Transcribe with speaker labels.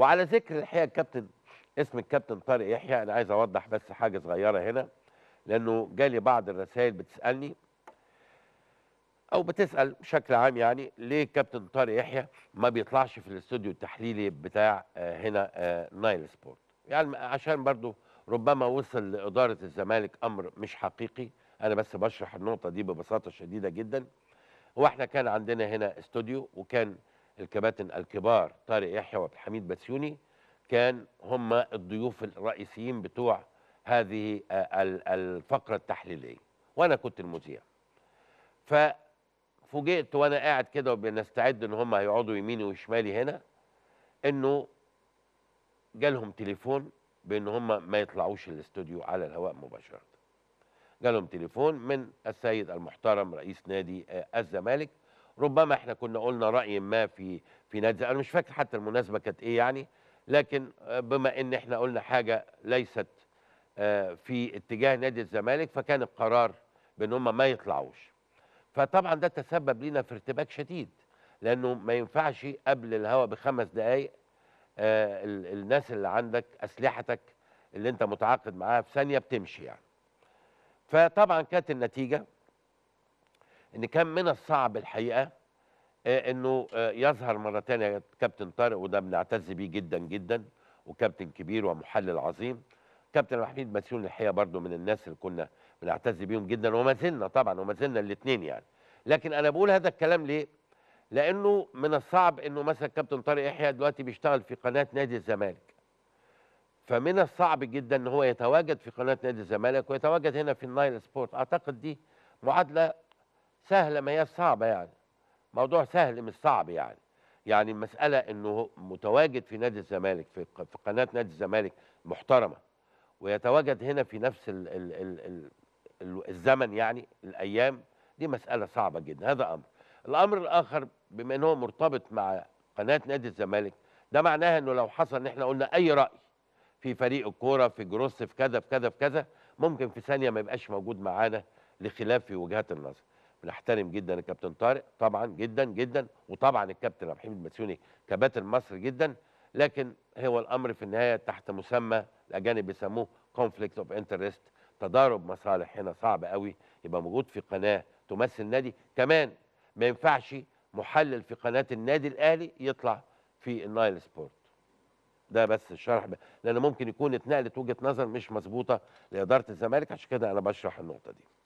Speaker 1: وعلى ذكر الحقيقه الكابتن اسم الكابتن طارق يحيى انا عايز اوضح بس حاجه صغيره هنا لانه جالي بعض الرسائل بتسالني او بتسال بشكل عام يعني ليه كابتن طارق يحيى ما بيطلعش في الاستوديو التحليلي بتاع آه، هنا آه، نايل سبورت يعني عشان برضو ربما وصل لاداره الزمالك امر مش حقيقي انا بس بشرح النقطه دي ببساطه شديده جدا هو احنا كان عندنا هنا استوديو وكان الكباتن الكبار طارق يحيى وعبد الحميد بسيوني كان هم الضيوف الرئيسيين بتوع هذه آه، الفقرة التحليلية وأنا كنت المذيع ففوجئت وأنا قاعد كده وبنستعد إن هم هيقعدوا يميني وشمالي هنا إنه جالهم تليفون بإن هم ما يطلعوش الاستوديو على الهواء مباشرة جالهم تليفون من السيد المحترم رئيس نادي آه، الزمالك ربما احنا كنا قلنا رأي ما في في نادي انا مش فاكر حتى المناسبة كانت ايه يعني لكن آه، بما ان احنا قلنا حاجة ليست آه، في اتجاه نادي الزمالك فكان القرار بان هم ما يطلعوش فطبعا ده تسبب لنا في ارتباك شديد لانه ما ينفعش قبل الهواء بخمس دقائق آه، الناس اللي عندك اسلحتك اللي انت متعاقد معاها في ثانيه بتمشي يعني فطبعا كانت النتيجه ان كان من الصعب الحقيقه آه، انه آه، يظهر مره ثانيه كابتن طارق وده بنعتز بيه جدا جدا وكابتن كبير ومحلل عظيم كابتن محمد مسيون الحقيقه برضو من الناس اللي كنا بنعتز بيهم جدا وما زلنا طبعا وما زلنا الاثنين يعني لكن انا بقول هذا الكلام ليه؟ لانه من الصعب انه مثلا كابتن طارق يحيى دلوقتي بيشتغل في قناه نادي الزمالك فمن الصعب جدا ان هو يتواجد في قناه نادي الزمالك ويتواجد هنا في النايل سبورت اعتقد دي معادله سهله ما هي صعبه يعني موضوع سهل مش صعب يعني يعني المساله انه متواجد في نادي الزمالك في قناه نادي الزمالك محترمه ويتواجد هنا في نفس الـ الـ الـ الـ الزمن يعني الايام دي مساله صعبه جدا هذا امر الامر الاخر بما ان هو مرتبط مع قناه نادي الزمالك ده معناها انه لو حصل ان احنا قلنا اي راي في فريق الكوره في جروس في كذا في كذا في كذا ممكن في ثانيه ما يبقاش موجود معانا لخلاف في وجهات النظر بنحترم جدا الكابتن طارق طبعا جدا جدا وطبعا الكابتن عبد الحميد المديوني كباتن مصر جدا لكن هو الامر في النهايه تحت مسمى الاجانب بيسموه كونفليكت اوف انترست تضارب مصالح هنا صعب قوي يبقى موجود في قناه تمثل نادي كمان ما ينفعش محلل في قناه النادي الاهلي يطلع في النايل سبورت ده بس الشرح ب... لان ممكن يكون اتنقلت وجهه نظر مش مظبوطه لاداره الزمالك عشان كده انا بشرح النقطه دي